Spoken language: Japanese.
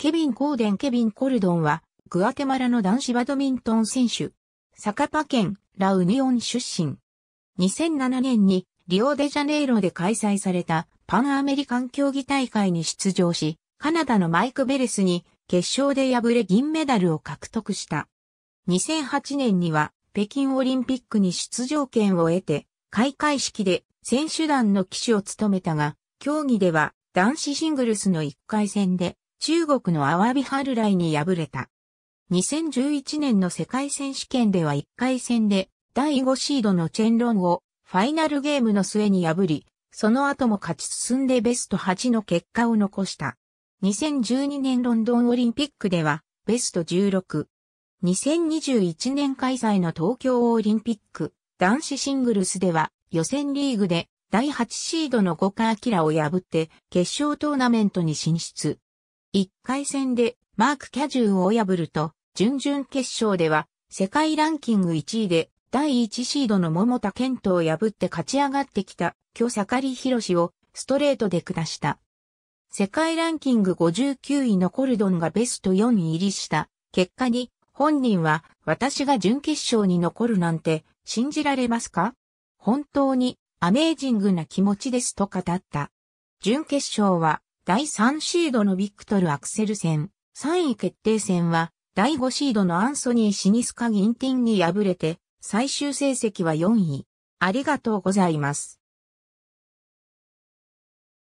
ケビン・コーデン・ケビン・コルドンは、グアテマラの男子バドミントン選手、サカパ県ラウニオン出身。2007年にリオデジャネイロで開催されたパンアメリカン競技大会に出場し、カナダのマイク・ベレスに決勝で敗れ銀メダルを獲得した。2008年には北京オリンピックに出場権を得て、開会式で選手団の騎手を務めたが、競技では男子シングルスの1回戦で中国のアワビハルライに敗れた。2011年の世界選手権では1回戦で第5シードのチェンロンをファイナルゲームの末に破り、その後も勝ち進んでベスト8の結果を残した。2012年ロンドンオリンピックではベスト16。2021年開催の東京オリンピック男子シングルスでは予選リーグで第8シードの五川明を破って決勝トーナメントに進出。1回戦でマーク・キャジュンを破ると、準々決勝では世界ランキング1位で第1シードの桃田健斗を破って勝ち上がってきた、巨盛里博士をストレートで下した。世界ランキング59位のコルドンがベスト4位入りした結果に本人は私が準決勝に残るなんて信じられますか本当にアメージングな気持ちですと語った。準決勝は第3シードのビクトル・アクセル戦、3位決定戦は、第5シードのアンソニー・シニスカ・ギンティンに敗れて、最終成績は4位。ありがとうございます。